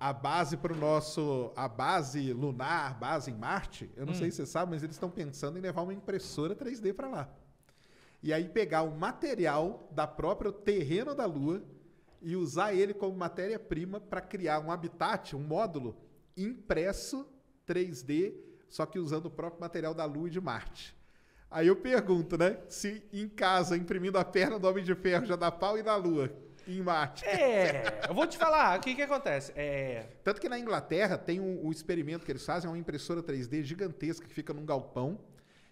a, a base para o nosso. A base lunar, base em Marte, eu não hum. sei se você sabe, mas eles estão pensando em levar uma impressora 3D para lá. E aí pegar o material da própria terreno da Lua e usar ele como matéria-prima para criar um habitat, um módulo impresso 3D, só que usando o próprio material da Lua e de Marte. Aí eu pergunto, né? Se em casa, imprimindo a perna do Homem de Ferro já dá pau e da Lua, em Marte. É, eu vou te falar, o que, que acontece? É... Tanto que na Inglaterra tem um, um experimento que eles fazem, é uma impressora 3D gigantesca que fica num galpão.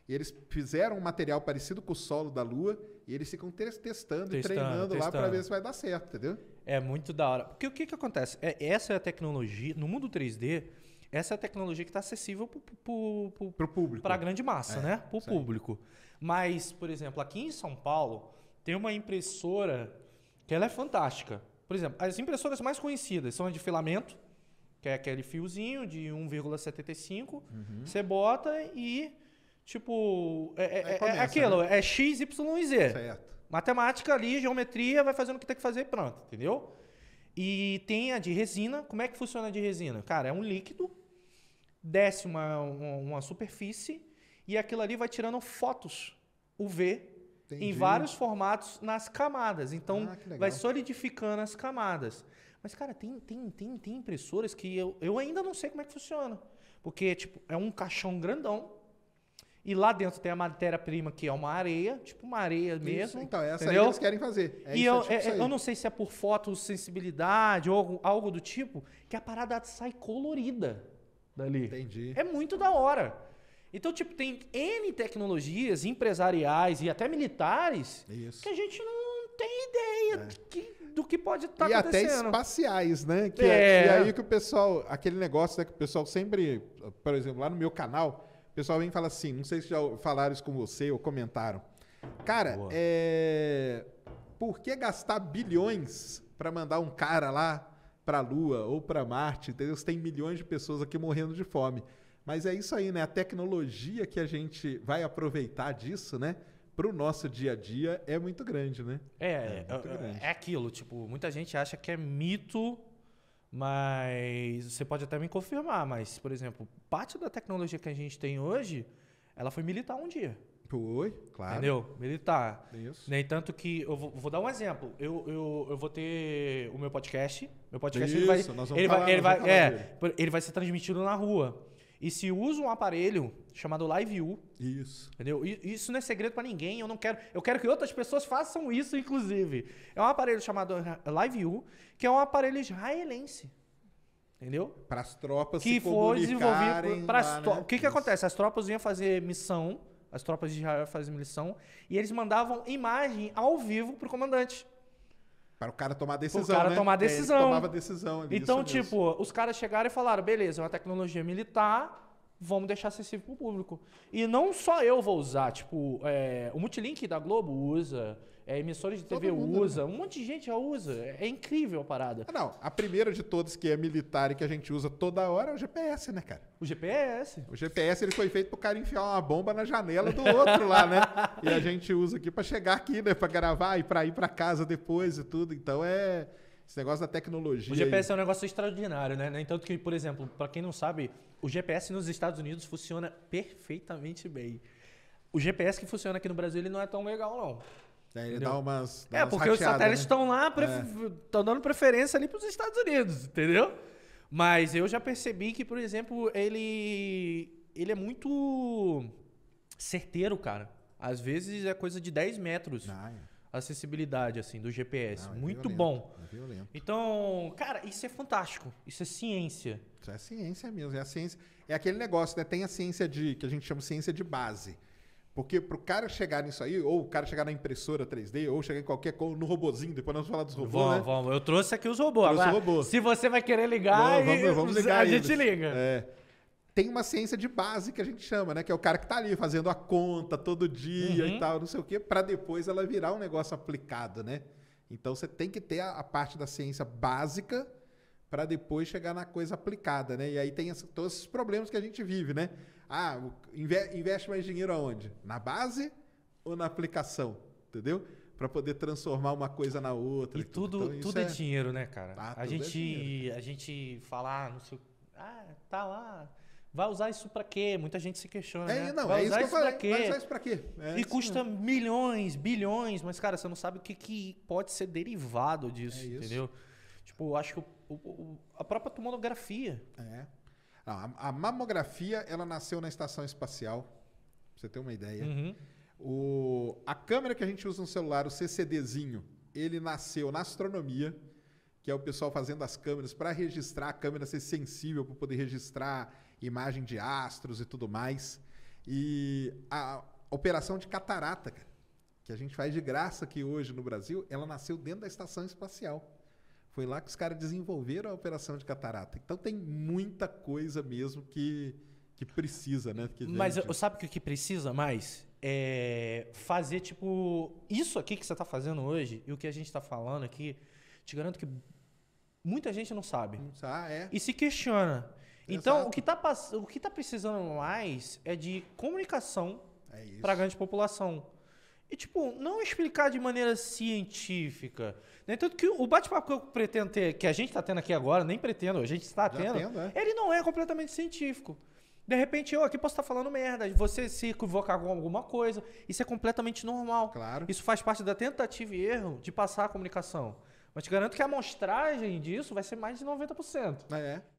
E eles fizeram um material parecido com o solo da Lua e eles ficam testando, testando e treinando testando. lá para ver se vai dar certo, entendeu? É muito da hora. Porque o que, que acontece? É, essa é a tecnologia, no mundo 3D, essa é a tecnologia que está acessível para o público. Para a grande massa, é, né? Para o público. Mas, por exemplo, aqui em São Paulo, tem uma impressora que ela é fantástica. Por exemplo, as impressoras mais conhecidas são as de filamento, que é aquele fiozinho de 1,75. Uhum. Você bota e, tipo, é, é, é começa, é aquilo, né? é X, Y e Z. Certo. Matemática ali, geometria, vai fazendo o que tem que fazer e pronto, entendeu? E tem a de resina. Como é que funciona a de resina? Cara, é um líquido, desce uma, uma, uma superfície e aquilo ali vai tirando fotos UV Entendi. em vários formatos nas camadas. Então, ah, vai solidificando as camadas. Mas, cara, tem, tem, tem, tem impressoras que eu, eu ainda não sei como é que funciona. Porque, tipo, é um caixão grandão. E lá dentro tem a matéria-prima que é uma areia, tipo uma areia isso, mesmo. então, é essa entendeu? aí eles querem fazer. É e é eu, é, tipo é, é eu não sei se é por fotossensibilidade ou algo, algo do tipo, que a parada sai colorida dali. Entendi. É muito da hora. Então, tipo, tem N tecnologias empresariais e até militares Isso. que a gente não tem ideia é. do, que, do que pode estar tá acontecendo. E até espaciais, né? Que é. é. E aí que o pessoal... Aquele negócio né, que o pessoal sempre... Por exemplo, lá no meu canal, o pessoal vem e fala assim... Não sei se já falaram isso com você ou comentaram. Cara, Boa. é... Por que gastar bilhões para mandar um cara lá para a Lua ou para Marte? Entendeu? Você tem milhões de pessoas aqui morrendo de fome. Mas é isso aí, né? A tecnologia que a gente vai aproveitar disso, né? Para o nosso dia a dia é muito grande, né? É, é, é, é, grande. é aquilo. Tipo, muita gente acha que é mito mas você pode até me confirmar, mas, por exemplo, parte da tecnologia que a gente tem hoje, ela foi militar um dia. Foi, claro. Entendeu? Militar. Isso. Nem tanto que. Eu vou, vou dar um exemplo. Eu, eu, eu, vou ter o meu podcast. Meu podcast Isso, ele vai. Nós vamos ele, falar, vai, ele, vai, é, ele vai ser transmitido na rua. E se usa um aparelho chamado LiveU. Isso. Entendeu? Isso não é segredo para ninguém. Eu não quero. Eu quero que outras pessoas façam isso, inclusive. É um aparelho chamado LiveU, que é um aparelho israelense. Entendeu? Para as tropas que se foi desenvolvido né? O que que acontece? As tropas iam fazer missão, as tropas de Israel faziam missão e eles mandavam imagem ao vivo para o comandante. Para o cara tomar decisão. Para o cara né? tomar é, decisão. É, tomava decisão. Então, tipo, os caras chegaram e falaram: beleza, é uma tecnologia militar, vamos deixar acessível para o público. E não só eu vou usar, tipo, é, o Multilink da Globo usa, é, emissoras de TV usa, né? um monte de gente já usa. É incrível a parada. Ah, não, a primeira de todas que é militar e que a gente usa toda hora é o GPS, né, cara? O GPS? O GPS ele foi feito pro cara enfiar uma bomba na janela do outro lá, né? E a gente usa aqui para chegar aqui, né? Para gravar e para ir para casa depois e tudo. Então é esse negócio da tecnologia. O GPS aí. é um negócio extraordinário, né? Tanto que, por exemplo, para quem não sabe, o GPS nos Estados Unidos funciona perfeitamente bem. O GPS que funciona aqui no Brasil ele não é tão legal, não. É, ele entendeu? dá umas. Dá é, umas porque rateadas, os satélites estão né? lá, estão é. dando preferência ali para os Estados Unidos, entendeu? Mas eu já percebi que, por exemplo, ele. Ele é muito certeiro, cara. Às vezes é coisa de 10 metros. Ah, é. Acessibilidade, assim, do GPS. Não, é muito violento, bom. É então, cara, isso é fantástico. Isso é ciência. Isso é ciência mesmo. É a ciência. É aquele negócio, né? Tem a ciência de. que a gente chama de ciência de base porque pro cara chegar nisso aí, ou o cara chegar na impressora 3D, ou chegar em qualquer coisa, no robozinho, depois nós vamos falar dos robôs, vamos, né? Vamos, Eu trouxe aqui os robôs. Trouxe Agora, robô. se você vai querer ligar, vamos, vamos, vamos ligar a eles. gente liga. É tem uma ciência de base que a gente chama, né? Que é o cara que tá ali fazendo a conta todo dia uhum. e tal, não sei o quê, para depois ela virar um negócio aplicado, né? Então você tem que ter a, a parte da ciência básica para depois chegar na coisa aplicada, né? E aí tem todos esses problemas que a gente vive, né? Ah, investe mais dinheiro aonde? Na base ou na aplicação? Entendeu? Para poder transformar uma coisa na outra. E, e tudo, tudo, então, tudo é... é... dinheiro, né, cara? Ah, a é gente, é a gente falar, ah, não sei, ah, tá lá. Vai usar isso para quê? Muita gente se questiona. É, né? não, vai é usar isso que eu falei. Quê? Vai usar isso para quê? É, e custa milhões, bilhões, mas, cara, você não sabe o que, que pode ser derivado disso, é entendeu? Tipo, eu acho que o, o, a própria tomografia. É. A, a mamografia, ela nasceu na estação espacial, pra você ter uma ideia. Uhum. O, a câmera que a gente usa no celular, o CCDzinho, ele nasceu na astronomia, que é o pessoal fazendo as câmeras para registrar, a câmera ser sensível para poder registrar imagem de astros e tudo mais. E a operação de catarata, cara, que a gente faz de graça aqui hoje no Brasil, ela nasceu dentro da estação espacial. Foi lá que os caras desenvolveram a operação de catarata. Então tem muita coisa mesmo que, que precisa, né? Que Mas gente... eu, sabe o que precisa mais? É fazer, tipo, isso aqui que você está fazendo hoje e o que a gente está falando aqui, te garanto que muita gente não sabe. Ah, é. E se questiona. Exato. Então, o que, está o que tá precisando mais é de comunicação é para a grande população. E, tipo, não explicar de maneira científica. Né? Tanto que o bate-papo que eu pretendo ter, que a gente está tendo aqui agora, nem pretendo, a gente está tendo, tendo é. ele não é completamente científico. De repente eu aqui posso estar tá falando merda, você se equivocar com alguma coisa, isso é completamente normal. Claro. Isso faz parte da tentativa e erro de passar a comunicação. Mas te garanto que a amostragem disso vai ser mais de 90%. Ah, é.